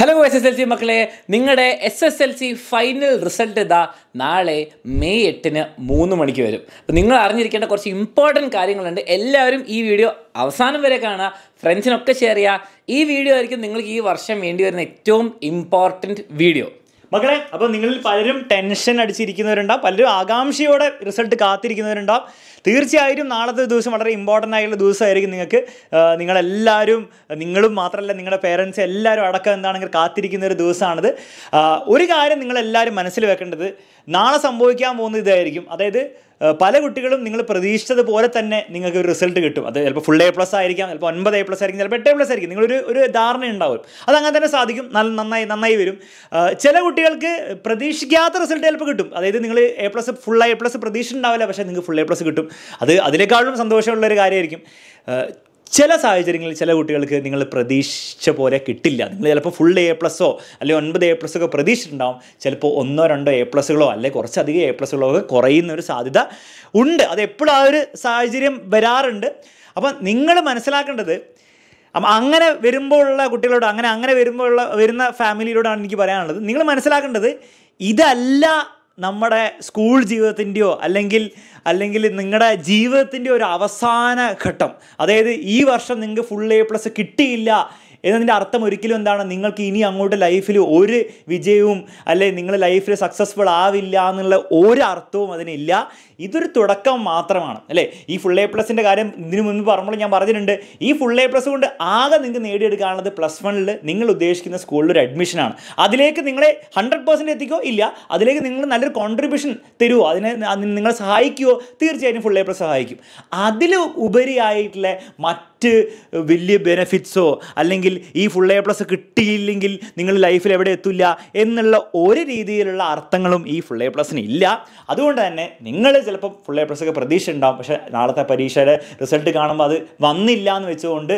hello S S L C മക്കളെ നിങ്ങളുടെ S S L C final result ഇതാ നാളെ മെയ് എട്ടിന് മൂന്ന് മണിക്ക് വരും അപ്പോൾ നിങ്ങൾ അറിഞ്ഞിരിക്കേണ്ട കുറച്ച് ഇമ്പോർട്ടൻറ്റ് കാര്യങ്ങളുണ്ട് എല്ലാവരും ഈ വീഡിയോ അവസാനം വരെ കാണുക ഫ്രണ്ട്സിനൊക്കെ ഷെയർ ചെയ്യുക ഈ വീഡിയോ ആയിരിക്കും നിങ്ങൾക്ക് ഈ വർഷം വേണ്ടി വരുന്ന ഏറ്റവും ഇമ്പോർട്ടൻറ്റ് വീഡിയോ മക്കളെ അപ്പോൾ നിങ്ങളിൽ പലരും ടെൻഷൻ അടിച്ചിരിക്കുന്നവരുണ്ടാവും പലരും ആകാംക്ഷയോടെ റിസൾട്ട് കാത്തിരിക്കുന്നവരുണ്ടാവും തീർച്ചയായും നാളത്തെ ദിവസം വളരെ ഇമ്പോർട്ടൻ്റ് ആയിട്ടുള്ള ദിവസമായിരിക്കും നിങ്ങൾക്ക് നിങ്ങളെല്ലാവരും നിങ്ങളും മാത്രമല്ല നിങ്ങളുടെ പേരൻസ് എല്ലാവരും അടക്കം എന്താണെങ്കിൽ കാത്തിരിക്കുന്ന ഒരു ദിവസമാണിത് ഒരു കാര്യം നിങ്ങളെല്ലാവരും മനസ്സിൽ വെക്കേണ്ടത് നാളെ സംഭവിക്കാൻ പോകുന്ന ഇതായിരിക്കും അതായത് പല കുട്ടികളും നിങ്ങൾ പോലെ തന്നെ നിങ്ങൾക്ക് ഒരു റിസൾട്ട് കിട്ടും അത് ചിലപ്പോൾ ഫുൾ എ പ്ലസ് ആയിരിക്കാം ചിലപ്പോൾ ഒൻപത് എ പ്ലസ് ആയിരിക്കും ചിലപ്പോൾ എട്ട് എ പ്ലസ് ആയിരിക്കും നിങ്ങളൊരു ഒരു ധാരണ ഉണ്ടാവും അത് അങ്ങനെ തന്നെ സാധിക്കും നല്ല നന്നായി നന്നായി വരും ചില കുട്ടികൾക്ക് പ്രതീക്ഷിക്കാത്ത റിസൾട്ട് ചിലപ്പോൾ കിട്ടും അതായത് നിങ്ങൾ A plus full A plus പ്രതീക്ഷ ഉണ്ടാവില്ല പക്ഷേ നിങ്ങൾക്ക് ഫുൾ എ പ്ലസ് കിട്ടും അത് അതിനേക്കാളും സന്തോഷമുള്ളൊരു കാര്യമായിരിക്കും ചില സാഹചര്യങ്ങളിൽ ചില കുട്ടികൾക്ക് നിങ്ങൾ പ്രതീക്ഷിച്ച പോലെ കിട്ടില്ല നിങ്ങൾ ചിലപ്പോൾ ഫുൾ എ പ്ലസ്സോ അല്ലെങ്കിൽ ഒൻപത് എ പ്ലസ് ഒക്കെ പ്രതീക്ഷിച്ചിട്ടുണ്ടാവും ചിലപ്പോൾ ഒന്നോ രണ്ടോ എ പ്ലസ്സുകളോ അല്ലെങ്കിൽ കുറച്ചധികം എ പ്ലസ്സുകളോ ഒക്കെ കുറയുന്ന ഒരു സാധ്യത ഉണ്ട് അത് എപ്പോഴും ആ ഒരു സാഹചര്യം വരാറുണ്ട് അപ്പം നിങ്ങൾ മനസ്സിലാക്കേണ്ടത് അപ്പം അങ്ങനെ വരുമ്പോഴുള്ള കുട്ടികളോട് അങ്ങനെ അങ്ങനെ വരുമ്പോഴുള്ള വരുന്ന ഫാമിലിയിലോടാണ് എനിക്ക് പറയാനുള്ളത് നിങ്ങൾ മനസ്സിലാക്കേണ്ടത് ഇതല്ല നമ്മുടെ സ്കൂൾ ജീവിതത്തിൻ്റെയോ അല്ലെങ്കിൽ അല്ലെങ്കിൽ നിങ്ങളുടെ ജീവിതത്തിൻ്റെ ഒരു അവസാന ഘട്ടം അതായത് ഈ വർഷം നിങ്ങൾക്ക് ഫുൾ എ പ്ലസ് കിട്ടിയില്ല എന്നതിൻ്റെ അർത്ഥം ഒരിക്കലും എന്താണ് നിങ്ങൾക്ക് ഇനി അങ്ങോട്ട് ലൈഫിൽ ഒരു വിജയവും അല്ലെ നിങ്ങൾ ലൈഫിൽ സക്സസ്ഫുൾ ആവില്ല എന്നുള്ള ഒരു അർത്ഥവും അതിനില്ല ഇതൊരു തുടക്കം മാത്രമാണ് അല്ലേ ഈ ഫുൾ എ പ്ലസിൻ്റെ കാര്യം ഇതിനു മുൻപ് പറഞ്ഞപ്പോൾ ഞാൻ പറഞ്ഞിട്ടുണ്ട് ഈ ഫുൾ എ പ്ലസ് കൊണ്ട് ആകെ നിങ്ങൾക്ക് നേടിയെടുക്കാനുള്ളത് പ്ലസ് വണ്ണിൽ നിങ്ങൾ ഉദ്ദേശിക്കുന്ന സ്കൂളിൽ ഒരു അഡ്മിഷനാണ് അതിലേക്ക് നിങ്ങളെ ഹൺഡ്രഡ് പെർസെൻറ്റ് എത്തിക്കോ ഇല്ല അതിലേക്ക് നിങ്ങൾ നല്ലൊരു കോൺട്രിബ്യൂഷൻ തരുമോ അതിനെ നിങ്ങളെ സഹായിക്കുമോ തീർച്ചയായും ഫുൾ എ പ്ലസ് സഹായിക്കും അതിൽ ഉപരിയായിട്ടുള്ള മറ്റ് മറ്റ് വലിയ ബെനഫിറ്റ്സോ അല്ലെങ്കിൽ ഈ ഫുൾ എ പ്ലസ് കിട്ടിയില്ലെങ്കിൽ നിങ്ങൾ ലൈഫിൽ എവിടെ എത്തില്ല എന്നുള്ള ഒരു രീതിയിലുള്ള അർത്ഥങ്ങളും ഈ ഫുൾ എ പ്ലസിന് ഇല്ല അതുകൊണ്ട് തന്നെ നിങ്ങൾ ചിലപ്പോൾ ഫുൾ എ പ്ലസ് ഒക്കെ പ്രതീക്ഷ ഉണ്ടാവും പക്ഷേ നാളത്തെ പരീക്ഷയുടെ റിസൾട്ട് കാണുമ്പോൾ അത് വന്നില്ല എന്ന് വെച്ചുകൊണ്ട്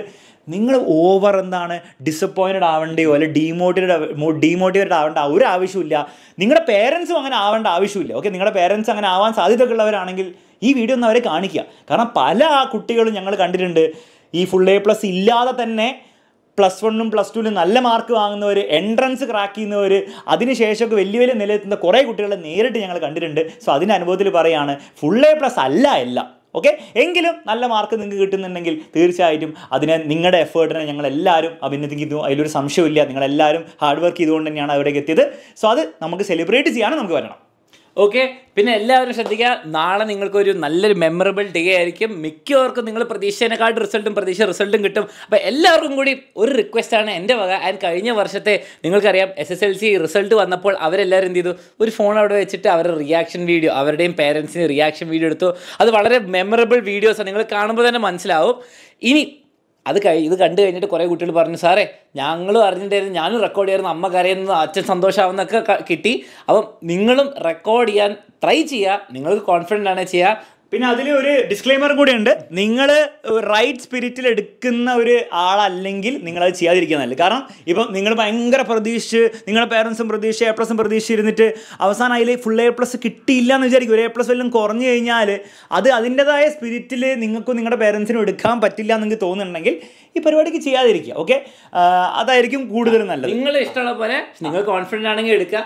നിങ്ങൾ ഓവർ എന്താണ് ഡിസപ്പോയിൻറ്റഡ് ആവേണ്ടയോ അല്ലെങ്കിൽ ഡീമോട്ടിവേറ്റഡ് ഡീമോട്ടിവേറ്റഡ് ആവേണ്ട ഒരു ആവശ്യമില്ല നിങ്ങളുടെ പേരൻസും അങ്ങനെ ആവേണ്ട ആവശ്യമില്ല ഓക്കെ നിങ്ങളുടെ പേരൻസ് അങ്ങനെ ആവാൻ ഉള്ളവരാണെങ്കിൽ ഈ വീഡിയോ ഒന്ന് അവരെ കാണിക്കുക കാരണം പല കുട്ടികളും ഞങ്ങൾ കണ്ടിട്ടുണ്ട് ഈ ഫുൾ എ പ്ലസ് ഇല്ലാതെ തന്നെ പ്ലസ് വണ്ണും പ്ലസ് ടുവിലും നല്ല മാർക്ക് വാങ്ങുന്നവർ എൻട്രൻസ് ക്രാക്ക് ചെയ്യുന്നവർ അതിനുശേഷമൊക്കെ വലിയ വലിയ നിലയെത്തുന്ന കുറേ കുട്ടികളെ നേരിട്ട് ഞങ്ങൾ കണ്ടിട്ടുണ്ട് സോ അതിൻ്റെ അനുഭവത്തിൽ പറയുകയാണ് ഫുൾ എ പ്ലസ് അല്ല എല്ലാം ഓക്കെ എങ്കിലും നല്ല മാർക്ക് നിങ്ങൾക്ക് കിട്ടുന്നുണ്ടെങ്കിൽ തീർച്ചയായിട്ടും അതിനെ നിങ്ങളുടെ എഫേർട്ടിനെ ഞങ്ങളെല്ലാവരും അഭിനന്ദിക്കുന്നു അതിലൊരു സംശയമില്ല നിങ്ങളെല്ലാവരും ഹാർഡ് വർക്ക് ചെയ്തുകൊണ്ട് തന്നെയാണ് അവിടേക്ക് എത്തിയത് സോ അത് നമുക്ക് സെലിബ്രേറ്റ് ചെയ്യാനും നമുക്ക് വരണം ഓക്കെ പിന്നെ എല്ലാവരും ശ്രദ്ധിക്കുക നാളെ നിങ്ങൾക്കൊരു നല്ലൊരു മെമ്മറബിൾ ഡേ ആയിരിക്കും മിക്കവർക്കും നിങ്ങൾ പ്രതീക്ഷേനെക്കാട്ട് റിസൾട്ടും പ്രതീക്ഷ റിസൾട്ടും കിട്ടും അപ്പോൾ എല്ലാവർക്കും കൂടി ഒരു റിക്വസ്റ്റാണ് എൻ്റെ വക ആൻഡ് കഴിഞ്ഞ വർഷത്തെ നിങ്ങൾക്കറിയാം S S L C result വന്നപ്പോൾ അവരെല്ലാവരും എന്ത് ചെയ്തു ഒരു ഫോൺ അവിടെ വെച്ചിട്ട് അവരുടെ റിയാക്ഷൻ വീഡിയോ അവരുടെയും പേരൻസിന് റിയാക്ഷൻ വീഡിയോ എടുത്തു അത് വളരെ മെമ്മറബിൾ വീഡിയോസാണ് നിങ്ങൾ കാണുമ്പോൾ തന്നെ മനസ്സിലാവും ഇനി അത് കഴി ഇത് കണ്ടു കഴിഞ്ഞിട്ട് കുറേ കുട്ടികൾ പറഞ്ഞു സാറേ ഞങ്ങളും അറിഞ്ഞിട്ടായിരുന്നു ഞാനും റെക്കോർഡ് ചെയ്യായിരുന്നു അമ്മ കരയുന്നത് അച്ഛൻ സന്തോഷമാവുന്നൊക്കെ കിട്ടി അപ്പം നിങ്ങളും റെക്കോർഡ് ചെയ്യാൻ ട്രൈ ചെയ്യുക നിങ്ങൾക്ക് കോൺഫിഡൻ്റ് ആണ് ചെയ്യുക പിന്നെ അതിൽ ഒരു ഡിസ്ക്ലെയിമറും കൂടിയുണ്ട് നിങ്ങൾ റൈറ്റ് സ്പിരിറ്റിൽ എടുക്കുന്ന ഒരു ആളല്ലെങ്കിൽ നിങ്ങളത് ചെയ്യാതിരിക്കുന്നതല്ല കാരണം ഇപ്പം നിങ്ങൾ ഭയങ്കര പ്രതീക്ഷിച്ച് നിങ്ങളുടെ പേരൻസും പ്രതീക്ഷിച്ച് എ പ്ലസും പ്രതീക്ഷിച്ചിരുന്നിട്ട് അവസാനം അതിൽ ഫുൾ എ പ്ലസ് കിട്ടിയില്ല എന്ന് വിചാരിക്കും ഒരു എ പ്ലസ് വല്ലതും കുറഞ്ഞു കഴിഞ്ഞാൽ അത് അതിൻ്റെതായ സ്പിരിറ്റിൽ നിങ്ങൾക്കും നിങ്ങളുടെ പേരൻസിനും എടുക്കാൻ പറ്റില്ല എന്ന് നിങ്ങൾക്ക് തോന്നുന്നുണ്ടെങ്കിൽ ഈ പരിപാടിക്ക് ചെയ്യാതിരിക്കുക ഓക്കെ അതായിരിക്കും കൂടുതൽ നല്ലത് നിങ്ങൾ ഇഷ്ടമുള്ള പോലെ നിങ്ങൾ കോൺഫിഡൻ്റ് ആണെങ്കിൽ എടുക്കുക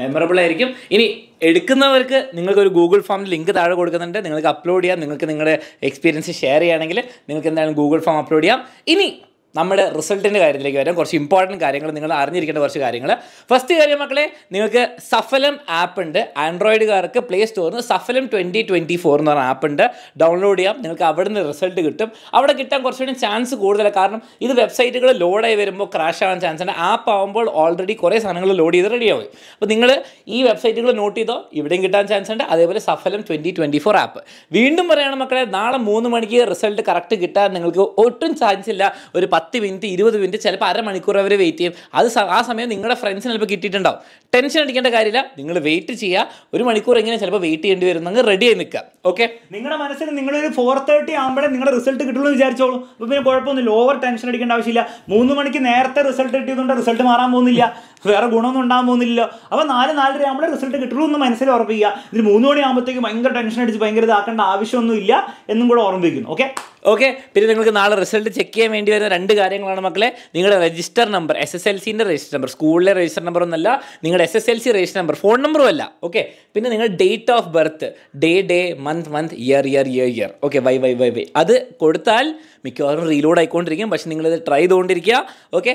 മെമ്മറബിൾ ആയിരിക്കും ഇനി എടുക്കുന്നവർക്ക് നിങ്ങൾക്ക് ഒരു ഗൂഗിൾ ഫോം ലിങ്ക് താഴെ കൊടുക്കുന്നുണ്ട് നിങ്ങൾക്ക് അപ്ലോഡ് ചെയ്യാം നിങ്ങൾക്ക് നിങ്ങളുടെ എക്സ്പീരിയൻസ് ഷെയർ ചെയ്യുകയാണെങ്കിൽ നിങ്ങൾക്ക് എന്താണ് ഗൂഗിൾ ഫോം അപ്ലോഡ് ചെയ്യാം ഇനി നമ്മുടെ റിസൾട്ടിൻ്റെ കാര്യത്തിലേക്ക് വരാം കുറച്ച് ഇമ്പോർട്ടൻറ്റ് കാര്യങ്ങൾ നിങ്ങൾ അറിഞ്ഞിരിക്കേണ്ട കുറച്ച് കാര്യങ്ങൾ ഫസ്റ്റ് കാര്യം മക്കളെ നിങ്ങൾക്ക് സഫലം ആപ്പ് ഉണ്ട് ആൻഡ്രോയിഡുകാർക്ക് പ്ലേ സ്റ്റോറിൽ നിന്ന് സഫലം ട്വൻറ്റി ട്വൻറ്റി ഫോർ എന്ന് പറഞ്ഞ ആപ്പ് ഉണ്ട് ഡൗൺലോഡ് ചെയ്യാം നിങ്ങൾക്ക് അവിടെ നിന്ന് റിസൾട്ട് കിട്ടും അവിടെ കിട്ടാൻ കുറച്ചുകൂടി ചാൻസ് കൂടുതലാണ് കാരണം ഇത് വെബ്സൈറ്റുകൾ ലോഡായി വരുമ്പോൾ ക്രാഷ് ആവാൻ ചാൻസ് ഉണ്ട് ആപ്പ് ആവുമ്പോൾ ഓൾറെഡി കുറേ സാധനങ്ങൾ ലോഡ് ചെയ്ത് റെഡിയാവും അപ്പോൾ നിങ്ങൾ ഈ വെബ്സൈറ്റുകൾ നോട്ട് ചെയ്തോ ഇവിടെയും കിട്ടാൻ ചാൻസ് ഉണ്ട് അതേപോലെ Saphalam twenty twenty four app വീണ്ടും പറയുകയാണ് മക്കളെ നാളെ മൂന്ന് മണിക്ക് റിസൾട്ട് കറക്റ്റ് കിട്ടാൻ നിങ്ങൾക്ക് ഒട്ടും ചാൻസ് ഇല്ല ഒരു പത്ത് മിനിറ്റ് ഇരുപത് മിനിറ്റ് ചിലപ്പോൾ അരമണിക്കൂർ അവർ വെയിറ്റ് ചെയ്യും അത് ആ സമയം നിങ്ങളുടെ ഫ്രണ്ട്സിന് ചിലപ്പോൾ കിട്ടിയിട്ടുണ്ടാവും ടെൻഷൻ അടിക്കേണ്ട കാര്യമില്ല നിങ്ങൾ വെയിറ്റ് ചെയ്യുക ഒരു മണിക്കൂർ എങ്ങനെ ചിലപ്പോൾ വെയിറ്റ് ചെയ്യേണ്ടി നിങ്ങൾ റെഡി ആയി നിൽക്കുക ഓക്കെ നിങ്ങളുടെ മനസ്സിൽ നിങ്ങളൊരു ഫോർ തേർട്ടി ആകുമ്പോഴേ നിങ്ങളുടെ റിസൾട്ട് കിട്ടുള്ളൂ വിചാരിച്ചോളൂ അപ്പോൾ പിന്നെ കുഴപ്പമൊന്നുമില്ല ഓവർ ടെൻഷൻ അടിക്കേണ്ട ആവശ്യമില്ല മൂന്ന് മണിക്ക് നേരത്തെ റിസൾട്ട് കിട്ടിയതുകൊണ്ട് റിസൾട്ട് മാറാൻ പോകുന്നില്ല വേറെ ഗുണമൊന്നും ഉണ്ടാകാൻ പോകുന്നില്ലല്ലോ അപ്പോൾ നാല് നാലര ആകുമ്പോഴേ റിസൾട്ട് കിട്ടുള്ളൂ എന്ന് മനസ്സിൽ ഉറപ്പിക്കുക ഇതിന് മൂന്ന് മണിയാകുമ്പോഴത്തേക്ക് ഭയങ്കര ടെൻഷൻ അടിച്ച് ഭയങ്കര ഇതാക്കേണ്ട ആവശ്യമൊന്നുമില്ല എന്നും കൂടെ ഓർമ്മിപ്പിക്കുന്നു ഓക്കെ ഓക്കെ പിന്നെ നിങ്ങൾക്ക് നാളെ റിസൾട്ട് ചെക്ക് ചെയ്യാൻ വേണ്ടി വരുന്ന രണ്ട് കാര്യങ്ങളാണ് മക്കളെ നിങ്ങളുടെ register number S S L സിൻ്റെ രജിസ്റ്റർ നമ്പർ സ്കൂളിലെ രജിസ്റ്റർ നമ്പർ ഒന്നല്ല നിങ്ങളുടെ S S L C register number phone നമ്പറും അല്ല ഓക്കെ പിന്നെ നിങ്ങൾ date of birth day day month month year year year year okay Y Y Y Y അത് കൊടുത്താൽ മിക്കവാറും റീലോഡ് ആയിക്കൊണ്ടിരിക്കും പക്ഷേ നിങ്ങളിത് ട്രൈ ചെയ്തുകൊണ്ടിരിക്കുക ഓക്കെ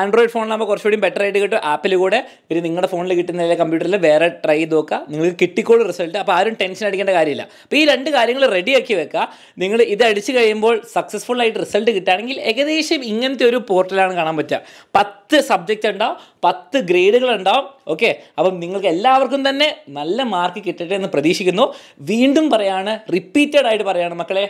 ആൻഡ്രോയിഡ് ഫോണിലാകുമ്പോൾ കുറച്ചുകൂടി ബെറ്റർ ആയിട്ട് കിട്ടും ആപ്പിൽ കൂടെ പിന്നെ നിങ്ങളുടെ ഫോണിൽ കിട്ടുന്ന കമ്പ്യൂട്ടറിൽ വേറെ ട്രൈ ചെയ്ത് നോക്കുക നിങ്ങൾക്ക് കിട്ടിക്കോളും റിസൾട്ട് അപ്പോൾ ആരും ടെൻഷൻ അടിക്കേണ്ട കാര്യമില്ല അപ്പോൾ ഈ രണ്ട് കാര്യങ്ങൾ റെഡിയാക്കി വെക്കുക നിങ്ങൾ ഇത് അടിച്ച് കഴിയുമ്പോൾ സക്സസ്ഫുൾ ആയിട്ട് റിസൾട്ട് കിട്ടുകയാണെങ്കിൽ ഏകദേശം ഇങ്ങനത്തെ ഒരു പോർട്ടലാണ് കാണാൻ പറ്റുക പത്ത് സബ്ജക്റ്റ് ഉണ്ടാവും പത്ത് ഗ്രേഡുകൾ ഉണ്ടാവും ഓക്കെ അപ്പം നിങ്ങൾക്ക് എല്ലാവർക്കും തന്നെ നല്ല മാർക്ക് കിട്ടട്ടെ എന്ന് പ്രതീക്ഷിക്കുന്നു വീണ്ടും പറയാണ് റിപ്പീറ്റഡ് ആയിട്ട് പറയുകയാണ് മക്കളെ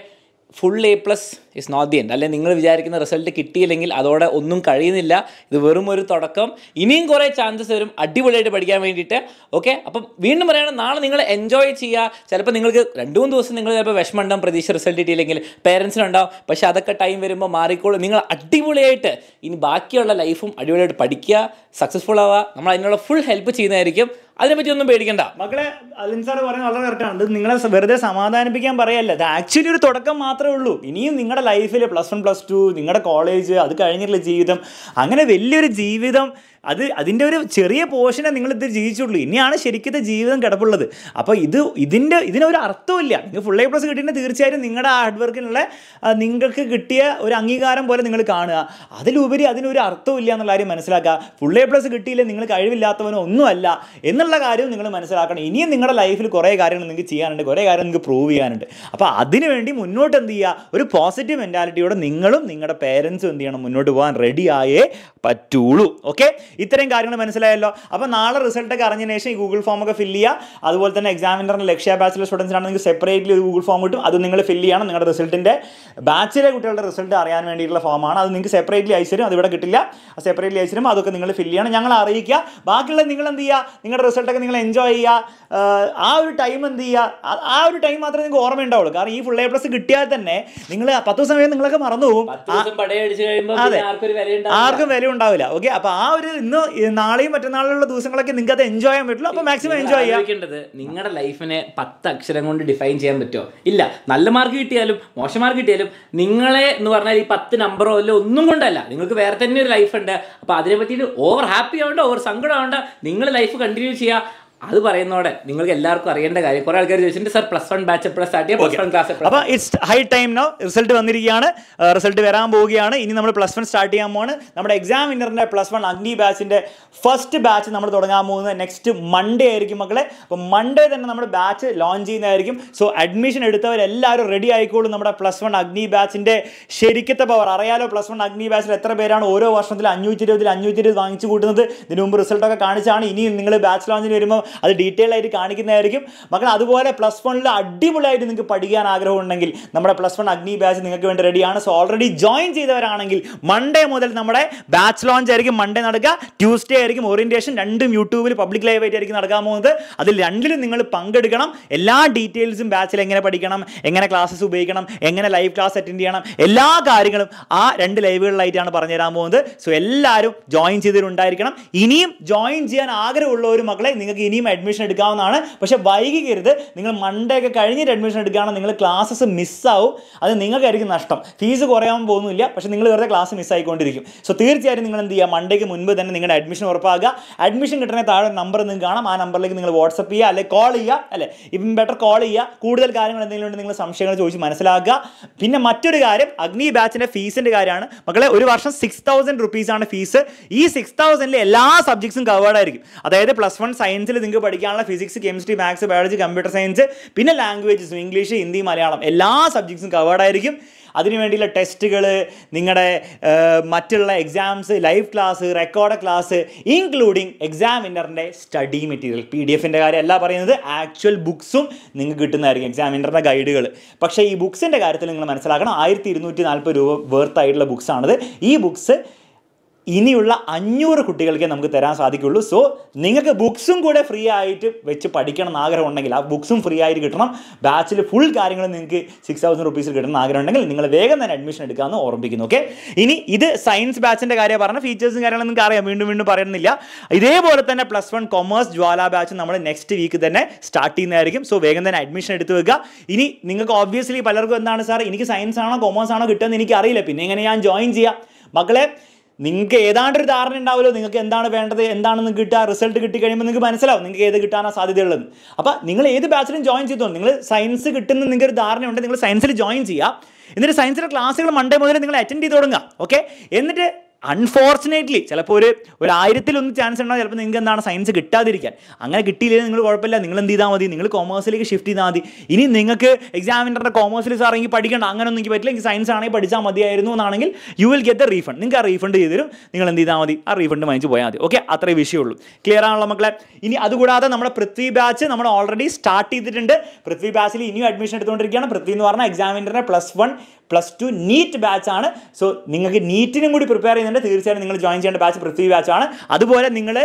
full A plus is not the end അല്ലെങ്കിൽ നിങ്ങൾ വിചാരിക്കുന്ന റിസൾട്ട് കിട്ടിയില്ലെങ്കിൽ അതോടെ ഒന്നും കഴിയുന്നില്ല ഇത് വെറും ഒരു തുടക്കം ഇനിയും കുറേ ചാൻസസ് വരും അടിപൊളിയായിട്ട് പഠിക്കാൻ വേണ്ടിയിട്ട് ഓക്കെ അപ്പം വീണ്ടും പറയണം നാളെ നിങ്ങൾ എൻജോയ് ചെയ്യുക ചിലപ്പോൾ നിങ്ങൾക്ക് രണ്ട് മൂന്ന് ദിവസം നിങ്ങൾ ചിലപ്പോൾ ഉണ്ടാകും പ്രതീക്ഷ റിസൾട്ട് കിട്ടിയില്ലെങ്കിൽ പേരൻസിനുണ്ടാവും പക്ഷേ അതൊക്കെ ടൈം വരുമ്പോൾ മാറിക്കോളൂ നിങ്ങൾ അടിപൊളിയായിട്ട് ഇനി ബാക്കിയുള്ള ലൈഫും അടിപൊളിയായിട്ട് പഠിക്കുക സക്സസ്ഫുൾ ആവുക നമ്മൾ അതിനുള്ള ഫുൾ ഹെൽപ്പ് ചെയ്യുന്നതായിരിക്കും അതിനെപ്പറ്റി ഒന്നും പേടിക്കണ്ട മക്കളെ അലിൻ സാർ പറയുന്നത് വളരെ കറക്റ്റാണ് നിങ്ങളെ വെറുതെ സമാധാനിപ്പിക്കാൻ പറയല്ല ഇത് ആക്ച്വലി ഒരു തുടക്കം മാത്രമേ ഉള്ളൂ ഇനിയും നിങ്ങളുടെ ലൈഫിൽ പ്ലസ് വൺ പ്ലസ് ടു നിങ്ങളുടെ കോളേജ് അത് കഴിഞ്ഞിട്ടുള്ള ജീവിതം അങ്ങനെ വലിയൊരു ജീവിതം അത് അതിൻ്റെ ഒരു ചെറിയ പോർഷനെ ഇത് ജീവിച്ചുള്ളൂ ഇനിയാണ് ശരിക്കത്തെ ജീവിതം കിടപ്പുള്ളത് അപ്പോൾ ഇത് ഇതിൻ്റെ ഇതിനൊരു അർത്ഥമില്ല നിങ്ങൾ ഫുൾ എ പ്ലസ് കിട്ടിയാൽ തീർച്ചയായും നിങ്ങളുടെ ഹാർഡ് വർക്കിനുള്ള നിങ്ങൾക്ക് കിട്ടിയ ഒരു അംഗീകാരം പോലെ നിങ്ങൾ കാണുക അതിലുപരി അതിനൊരു അർത്ഥമില്ല എന്നുള്ള കാര്യം മനസ്സിലാക്കുക ഫുൾ എ പ്ലസ് കിട്ടിയില്ല നിങ്ങൾ കഴിവില്ലാത്തവനോ ഒന്നുമല്ല എന്നുള്ള കാര്യം നിങ്ങൾ മനസ്സിലാക്കണം ഇനിയും നിങ്ങളുടെ ലൈഫിൽ കുറേ കാര്യങ്ങൾ നിങ്ങൾക്ക് ചെയ്യാനുണ്ട് കുറേ കാര്യം നിങ്ങൾക്ക് പ്രൂവ് ചെയ്യാനുണ്ട് അപ്പോൾ അതിനുവേണ്ടി മുന്നോട്ട് എന്ത് ചെയ്യുക ഒരു പോസിറ്റീവ് മെൻറ്റാലിറ്റിയോടെ നിങ്ങളും നിങ്ങളുടെ പേരൻസും എന്ത് ചെയ്യണം മുന്നോട്ട് പോകാൻ റെഡിയായേ പറ്റുള്ളൂ ഓക്കെ ഇത്രയും കാര്യങ്ങൾ മനസ്സിലായല്ലോ അപ്പോൾ നാളെ റിസൾട്ടൊക്കെ അറിഞ്ഞതിന് ശേഷം ഈ ഗൂഗിൾ ഫോമൊക്കെ ഫില്ല് ചെയ്യുക അതുപോലെ തന്നെ എക്സാമിനറിന് ലക്ഷ്യ ബാച്ചിലെ സ്റ്റുഡൻസിനാണെങ്കിൽ സെപ്പറേറ്റ്ലി ഒരു ഗൂഗിൾ ഫോം കിട്ടും അത് നിങ്ങൾ ഫില്ല് ചെയ്യണം നിങ്ങളുടെ റിസൾട്ടിൻ്റെ ബാച്ചിലെ കുട്ടികളുടെ റിസൾട്ട് അറിയാൻ വേണ്ടിയിട്ടുള്ള ഫോമാണ് അത് നിങ്ങൾക്ക് സെപ്പറേറ്റ്ലി അയച്ചു അത് ഇവിടെ കിട്ടില്ല സെപ്പറേറ്റ്ലി അയച്ചു അതൊക്കെ നിങ്ങൾ ഫില്ല് ചെയ്യണം ഞങ്ങൾ അറിയിക്കുക ബാക്കിയുള്ള നിങ്ങൾ എന്ത് ചെയ്യുക നിങ്ങളുടെ റിസൾട്ടൊക്കെ നിങ്ങൾ എൻജോയ് ചെയ്യുക ആ ഒരു ടൈം എന്ത് ചെയ്യുക ആ ഒരു ടൈം മാത്രമേ നിങ്ങൾക്ക് ഓർമ്മ ഉണ്ടാവുള്ളൂ കാരണം ഈ ഫുൾ എ പ്ലസ് കിട്ടിയാൽ തന്നെ നിങ്ങൾ പത്ത് ദിവസം നിങ്ങളൊക്കെ മറന്നു പോകും അതെ ആർക്കും വില ഉണ്ടാവില്ല ഓക്കെ അപ്പോൾ ആ ഒരു ഇന്ന് നാളെയും മറ്റന്നാളിലുള്ള ദിവസങ്ങളൊക്കെ നിങ്ങൾക്ക് അത് എൻജോയ് ചെയ്യാൻ പറ്റുള്ളൂ അപ്പോൾ മാക്സിമം എൻജോയ് ചെയ്യാം നിങ്ങളുടെ ലൈഫിനെ പത്ത് അക്ഷരം കൊണ്ട് ഡിഫൈൻ ചെയ്യാൻ പറ്റുമോ ഇല്ല നല്ല മാർക്ക് കിട്ടിയാലും മോശം മാർക്ക് കിട്ടിയാലും നിങ്ങളെ എന്ന് പറഞ്ഞാൽ ഈ പത്ത് നമ്പറോ അല്ല ഒന്നും കൊണ്ടല്ല നിങ്ങൾക്ക് വേറെ തന്നെ ഒരു ലൈഫ് ഉണ്ട് അപ്പോൾ അതിനെ പറ്റി ഓവർ ഹാപ്പി ആവേണ്ട ഓവർ സങ്കടം ആവേണ്ട നിങ്ങൾ ലൈഫ് കണ്ടിന്യൂ ചെയ്യുക അത് പറയുന്നോടെ നിങ്ങൾക്ക് എല്ലാവർക്കും അറിയേണ്ട കാര്യം കുറെ ആൾക്കാർ ചോദിച്ചിട്ടുണ്ട് സർ പ്ലസ് വൺ ബാച്ച് എപ്പോഴാണ് സ്റ്റാർട്ട് ചെയ്യാം പ്ലസ് വൺ ക്ലാസ് അപ്പോൾ it's high time no result വന്നിരിക്കുകയാണ് റിസൾട്ട് uh, വരാൻ പോവുകയാണ് ഇനി നമ്മൾ പ്ലസ് വൺ സ്റ്റാർട്ട് ചെയ്യാൻ പോകുന്നത് നമ്മുടെ exam വിന്നറിൻ്റെ plus one Agni ബാച്ചിൻ്റെ first batch നമ്മൾ തുടങ്ങാൻ പോകുന്നത് നെക്സ്റ്റ് മൺഡേ ആയിരിക്കും മക്കളെ അപ്പോൾ മൺഡേ തന്നെ നമ്മുടെ ബാച്ച് ലോഞ്ച് ചെയ്യുന്നതായിരിക്കും സോ അഡ്മിഷൻ എടുത്തവരെല്ലാവരും റെഡി ആയിക്കോളും നമ്മുടെ പ്ലസ് വൺ അഗ്നി ബാച്ചിൻ്റെ ശരിക്കത്തെ പവർ അറിയാലോ പ്ലസ് വൺ അഗ്നി ബാച്ചിൽ എത്ര പേരാണ് ഓരോ വർഷത്തിൽ അഞ്ഞൂറ്റി ഇരുപതിൽ അഞ്ഞൂറ്റി ഇരുപത് വാങ്ങിച്ചു കൂട്ടുന്നത് ഇതിനു മുമ്പ് റിസൾട്ടൊക്കെ കാണിച്ചാണ് ഇനി നിങ്ങൾ ബാച്ച് ലോഞ്ചിന് വരുമ്പോൾ അത് ഡീറ്റെയിൽ ആയിട്ട് കാണിക്കുന്നതായിരിക്കും മക്കൾ അതുപോലെ പ്ലസ് വണ്ണിൽ അടിപൊളിയായിട്ട് നിങ്ങൾക്ക് പഠിക്കാൻ ആഗ്രഹമുണ്ടെങ്കിൽ നമ്മുടെ പ്ലസ് വൺ അഗ്നി ബാച്ച് നിങ്ങൾക്ക് വേണ്ടി റെഡിയാണ് സോ ഓൾറെഡി ജോയിൻ ചെയ്തവരാണെങ്കിൽ മൺഡേ മുതൽ നമ്മുടെ ബാച്ച് ലോഞ്ച് ആയിരിക്കും മൺഡേ നടക്കുക ട്യൂസ്ഡേ ആയിരിക്കും ഓറിയന്റേഷൻ രണ്ടും യൂട്യൂബിൽ പബ്ലിക് ലൈവ് ആയിട്ടായിരിക്കും നടക്കാൻ പോകുന്നത് അതിൽ രണ്ടിലും നിങ്ങൾ പങ്കെടുക്കണം എല്ലാ ഡീറ്റെയിൽസും ബാച്ചിൽ എങ്ങനെ പഠിക്കണം എങ്ങനെ ക്ലാസ്സസ് ഉപയോഗിക്കണം എങ്ങനെ ലൈവ് ക്ലാസ് അറ്റൻഡ് ചെയ്യണം എല്ലാ കാര്യങ്ങളും ആ രണ്ട് ലൈവുകളിലായിട്ടാണ് പറഞ്ഞു തരാൻ പോകുന്നത് സോ എല്ലാവരും ജോയിൻ ചെയ്തിട്ടുണ്ടായിരിക്കണം ഇനിയും ജോയിൻ ചെയ്യാൻ ആഗ്രഹമുള്ളവർ മക്കളെ നിങ്ങൾക്ക് ഇനി ഇനിയും അഡ്മിഷൻ എടുക്കാവുന്നതാണ് പക്ഷേ വൈകിക്കരുത് നിങ്ങൾ മൺഡേ ഒക്കെ കഴിഞ്ഞിട്ട് അഡ്മിഷൻ എടുക്കുകയാണെങ്കിൽ നിങ്ങൾ ക്ലാസ്സസ് മിസ്സാവും അത് നിങ്ങൾക്കായിരിക്കും നഷ്ടം ഫീസ് കുറയാൻ പോകുന്നില്ല പക്ഷേ നിങ്ങൾ വെറുതെ ക്ലാസ് മിസ്സായിക്കൊണ്ടിരിക്കും സോ തീർച്ചയായും നിങ്ങൾ എന്ത് ചെയ്യുക മൺഡേക്ക് മുൻപ് തന്നെ നിങ്ങളുടെ അഡ്മിഷൻ ഉറപ്പാക്കുക അഡ്മിഷൻ കിട്ടണ താഴെ നമ്പർ നിങ്ങൾക്ക് കാണാം ആ നമ്പറിലേക്ക് നിങ്ങൾ വാട്സപ്പ് ചെയ്യുക അല്ലെങ്കിൽ കോൾ ചെയ്യുക അല്ലേ ഇപ്പം ബെറ്റർ കോൾ ചെയ്യുക കൂടുതൽ കാര്യങ്ങൾ എന്തെങ്കിലും ഉണ്ടെങ്കിൽ നിങ്ങൾ സംശയങ്ങൾ ചോദിച്ച് മനസ്സിലാക്കുക പിന്നെ മറ്റൊരു കാര്യം അഗ്നി ബാച്ചിൻ്റെ ഫീസിൻ്റെ കാര്യമാണ് മക്കളെ ഒരു വർഷം സിക്സ് തൗസൻഡ് റുപ്പീസാണ് ഫീസ് ഈ സിക്സ് തൗസൻഡിൽ എല്ലാ സബ്ജക്ട്സും കവേർഡ് ആയിരിക്കും അതായത് പ്ലസ് വൺ സയൻസിൽ നിങ്ങൾക്ക് പഠിക്കാനുള്ള physics chemistry maths biology computer science പിന്നെ ലാംഗ്വേജസും ഇംഗ്ലീഷ് ഹിന്ദി മലയാളം എല്ലാ സബ്ജക്ട്സും കവേർഡ് ആയിരിക്കും അതിനുവേണ്ടിയുള്ള ടെസ്റ്റുകൾ നിങ്ങളുടെ മറ്റുള്ള exams live class record class including എക്സാമിനറിൻ്റെ സ്റ്റഡി മെറ്റീരിയൽ പി ഡി എഫിൻ്റെ കാര്യമല്ല പറയുന്നത് ആക്ച്വൽ ബുക്സും നിങ്ങൾക്ക് കിട്ടുന്നതായിരിക്കും എക്സാമിനറിൻ്റെ ഗൈഡുകൾ പക്ഷേ ഈ ബുക്സിൻ്റെ കാര്യത്തിൽ നിങ്ങൾ മനസ്സിലാക്കണം ആയിരത്തി ഇരുന്നൂറ്റി നാൽപ്പത് രൂപ വേർത്തായിട്ടുള്ള ബുക്സാണത് ഈ ബുക്സ് ഇനിയുള്ള അഞ്ഞൂറ് കുട്ടികൾക്ക് നമുക്ക് തരാൻ സാധിക്കുള്ളൂ സോ നിങ്ങൾക്ക് ബുക്സും കൂടെ ഫ്രീ ആയിട്ട് വെച്ച് പഠിക്കണം എന്ന് ആഗ്രഹം ഉണ്ടെങ്കിൽ ആ ബുക്സും ഫ്രീ ആയിട്ട് കിട്ടണം ബാച്ചിൽ ഫുൾ കാര്യങ്ങൾ നിങ്ങൾക്ക് സിക്സ് തൗസൻഡ് റുപ്പീസിൽ കിട്ടണം ആഗ്രഹം ഉണ്ടെങ്കിൽ നിങ്ങൾ വേഗം തന്നെ അഡ്മിഷൻ എടുക്കാമെന്ന് ഓർമ്മിക്കുന്നു ഓക്കെ ഇനി ഇത് സയൻസ് ബാച്ചിൻ്റെ കാര്യം പറഞ്ഞാൽ ഫീച്ചേഴ്സും കാര്യങ്ങളും നിങ്ങൾക്ക് അറിയാം വീണ്ടും വീണ്ടും പറയുന്നില്ല ഇതേപോലെ തന്നെ plus one commerce Jwala batch നമ്മൾ നെക്സ്റ്റ് വീക്ക് തന്നെ സ്റ്റാർട്ട് ചെയ്യുന്നതായിരിക്കും സോ വേഗം തന്നെ അഡ്മിഷൻ എടുത്ത് വെക്കുക ഇനി നിങ്ങൾക്ക് ഓബ്വിയസ്ലി പലർക്കും എന്താണ് സാർ എനിക്ക് സയൻസ് ആണോ കൊമേഴ്സ് ആണോ കിട്ടുമെന്ന് എനിക്ക് അറിയില്ല പിന്നെ എങ്ങനെ ഞാൻ ജോയിൻ ചെയ്യാം മക്കളെ നിങ്ങൾക്ക് ഏതാണ്ട് ഒരു ധാരണ ഉണ്ടാവുമല്ലോ നിങ്ങൾക്ക് എന്താണ് വേണ്ടത് എന്താണെന്ന് കിട്ടുക റിസൾട്ട് കിട്ടി കഴിയുമ്പോൾ നിങ്ങൾക്ക് മനസ്സിലാവും നിങ്ങൾക്ക് ഏത് കിട്ടാനാണ് സാധ്യതയുള്ളത് അപ്പോൾ നിങ്ങൾ ഏത് ബാച്ചിലും ജോയിൻ ചെയ്തോ നിങ്ങൾ സയൻസ് കിട്ടുന്ന നിങ്ങൾക്ക് ഒരു ധാരണയുണ്ട് നിങ്ങൾ സയൻസിൽ ജോയിൻ ചെയ്യുക എന്നിട്ട് സയൻസിലെ ക്ലാസ്സുകൾ മൺഡേ മുതൽ നിങ്ങൾ അറ്റൻഡ് ചെയ്ത് തുടങ്ങുക ഓക്കെ എന്നിട്ട് അൺഫോർച്ചുനേറ്റ്ലി ചിലപ്പോൾ ഒരു ഒരു ആയിരത്തിലൊന്ന് ചാൻസ് ഉണ്ടാവും ചിലപ്പോൾ നിങ്ങൾക്ക് എന്താണ് സയൻസ് കിട്ടാതിരിക്കാൻ അങ്ങനെ കിട്ടിയില്ലെങ്കിൽ നിങ്ങൾ കുഴപ്പമില്ല നിങ്ങൾ എന്ത് ചെയ്താൽ മതി നിങ്ങൾ കോമേഴ്സിലേക്ക് ഷിഫ്റ്റ് ചെയ്താൽ മതി ഇനി നിങ്ങൾക്ക് എക്സാമിനറുടെ കോമേഴ്സിൽ സാർ എനിക്ക് പഠിക്കണം അങ്ങനൊന്നും എനിക്ക് പറ്റില്ല എനിക്ക് സയൻസ് ആണെങ്കിൽ പഠിച്ചാൽ മതിയായിരുന്നു എന്നാണെങ്കിൽ you will get the refund നിങ്ങൾക്ക് ആ റീഫണ്ട് ചെയ്ത് തരും നിങ്ങൾ എന്ത് ചെയ്താൽ മതി ആ റീഫണ്ട് വാങ്ങിച്ച് പോയാൽ മതി ഓക്കെ അത്രേ വിഷയമുള്ളൂ ക്ലിയർ ആണല്ലോ മക്കളെ ഇനി അതുകൂടാതെ നമ്മുടെ പൃഥ്വി ബാച്ച് നമ്മൾ ഓൾറെഡി സ്റ്റാർട്ട് ചെയ്തിട്ടുണ്ട് പൃഥ്വി ബാച്ചിൽ ഇനിയും അഡ്മിഷൻ എടുത്തുകൊണ്ടിരിക്കുകയാണ് പൃഥ്വി എന്ന് പറഞ്ഞാൽ എക്സാമിനറിനെ plus one plus two NEET ബാച്ചാണ് സോ നിങ്ങൾക്ക് നീറ്റിനും കൂടി പ്രിപ്പയർ ചെയ്യുന്നുണ്ട് തീർച്ചയായും നിങ്ങൾ ജോയിൻ ചെയ്യേണ്ട ബാച്ച് പൃഥ്വി ബാച്ചാണ് അതുപോലെ നിങ്ങൾ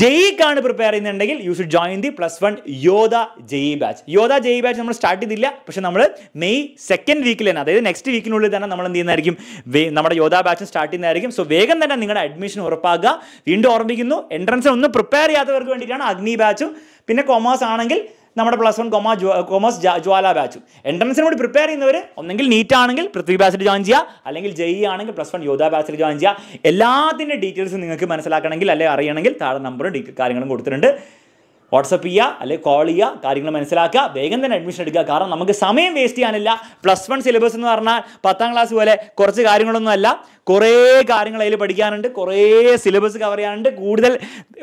ജയിക്കാണ് പ്രിപ്പയർ ചെയ്യുന്നുണ്ടെങ്കിൽ you should join the plus one Yodha JEE batch Yodha JEE batch നമ്മൾ സ്റ്റാർട്ട് ചെയ്തില്ല പക്ഷേ നമ്മൾ മെയ് സെക്കൻഡ് വീക്കിൽ തന്നെ അതായത് നെക്സ്റ്റ് വീക്കിനുള്ളിൽ തന്നെ നമ്മൾ എന്ത് ചെയ്യുന്നതായിരിക്കും നമ്മുടെ യോധ ബാച്ചും സ്റ്റാർട്ട് ചെയ്യുന്നതായിരിക്കും സോ വേഗം തന്നെ നിങ്ങളുടെ അഡ്മിഷൻ ഉറപ്പാക്കുക വീണ്ടും ഓർമ്മിക്കുന്നു എൻട്രൻസ് ഒന്നും പ്രിപ്പയർ ചെയ്യാത്തവർക്ക് വേണ്ടിയിട്ടാണ് അഗ്നി ബാച്ചും പിന്നെ കൊമേഴ്സ് ആണെങ്കിൽ നമ്മുടെ പ്ലസ് വൺ കൊമാ കൊമേഴ്സ് ജ്വാല ബാച്ചും എൻട്രൻസിന് വേണ്ടി പ്രിപ്പയർ ചെയ്യുന്നവർ ഒന്നെങ്കിൽ നീറ്റ് ആണെങ്കിൽ പൃഥ്വി ബാച്ചിൽ ജോയിൻ ചെയ്യുക അല്ലെങ്കിൽ ജെഇ e ആണെങ്കിൽ പ്ലസ് വൺ യോധ ബാച്ചിൽ ജോയിൻ ചെയ്യുക എല്ലാത്തിൻ്റെ ഡീറ്റെയിൽസ് നിങ്ങൾക്ക് മനസ്സിലാക്കണമെങ്കിൽ അല്ലെങ്കിൽ അറിയണമെങ്കിൽ താഴെ നമ്പറും കാര്യങ്ങളും കൊടുത്തിട്ടുണ്ട് വാട്സപ്പ് ചെയ്യുക അല്ലെങ്കിൽ കോൾ ചെയ്യുക കാര്യങ്ങൾ മനസ്സിലാക്കുക വേഗം തന്നെ അഡ്മിഷൻ എടുക്കുക കാരണം നമുക്ക് സമയം വേസ്റ്റ് ചെയ്യാനില്ല പ്ലസ് വൺ സിലബസ് എന്ന് പറഞ്ഞാൽ പത്താം ക്ലാസ് പോലെ കുറച്ച് കാര്യങ്ങളൊന്നും അല്ല കുറേ കാര്യങ്ങൾ അതിൽ പഠിക്കാനുണ്ട് കുറേ സിലബസ് കവർ ചെയ്യാനുണ്ട് കൂടുതൽ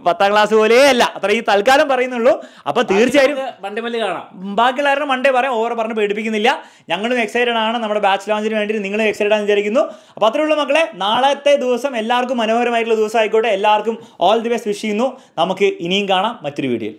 പത്താം ക്ലാസ് പോലെ അല്ല അത്ര ഈ തൽക്കാലം പറയുന്നുള്ളൂ അപ്പൊ തീർച്ചയായും മണ്ടേ കാണാം ബാക്കിയുള്ളവരുടെ മണ്ടേ പറയാം ഓവർ പറഞ്ഞ് പേടിപ്പിക്കുന്നില്ല ഞങ്ങളും എക്സൈറ്റഡ് ആണ് നമ്മുടെ ബാച്ച് ലോഞ്ചിന് വേണ്ടി നിങ്ങളും എക്സൈറ്റഡ് ആണെന്ന് വിചാരിക്കുന്നു അപ്പോൾ അത്രയുള്ള മക്കളെ നാളത്തെ ദിവസം എല്ലാവർക്കും മനോഹരമായിട്ടുള്ള ദിവസം ആയിക്കോട്ടെ എല്ലാവർക്കും ഓൾ ദി ബെസ്റ്റ് വിഷ് ചെയ്യുന്നു നമുക്ക് ഇനിയും കാണാം മറ്റൊരു വീഡിയോയിൽ